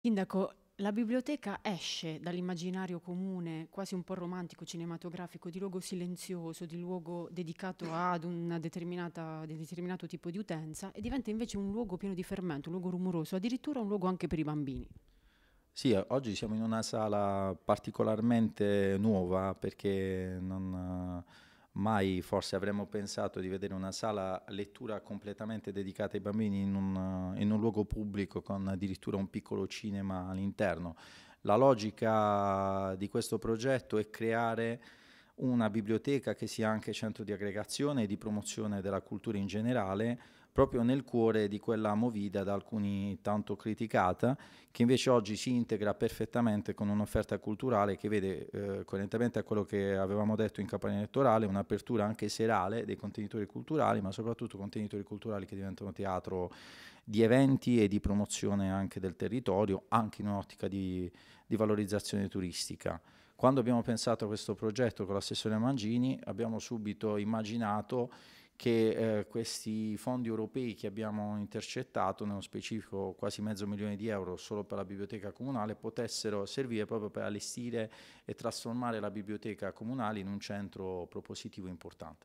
Sindaco, la biblioteca esce dall'immaginario comune, quasi un po' romantico, cinematografico, di luogo silenzioso, di luogo dedicato ad un determinato tipo di utenza e diventa invece un luogo pieno di fermento, un luogo rumoroso, addirittura un luogo anche per i bambini. Sì, oggi siamo in una sala particolarmente nuova perché non, mai forse avremmo pensato di vedere una sala lettura completamente dedicata ai bambini in un, in un luogo pubblico con addirittura un piccolo cinema all'interno. La logica di questo progetto è creare una biblioteca che sia anche centro di aggregazione e di promozione della cultura in generale, proprio nel cuore di quella movida da alcuni tanto criticata, che invece oggi si integra perfettamente con un'offerta culturale che vede, eh, coerentemente a quello che avevamo detto in campagna elettorale, un'apertura anche serale dei contenitori culturali, ma soprattutto contenitori culturali che diventano teatro di eventi e di promozione anche del territorio, anche in un'ottica di, di valorizzazione turistica. Quando abbiamo pensato a questo progetto con l'assessore Mangini abbiamo subito immaginato che eh, questi fondi europei che abbiamo intercettato, nello specifico quasi mezzo milione di euro solo per la biblioteca comunale, potessero servire proprio per allestire e trasformare la biblioteca comunale in un centro propositivo importante.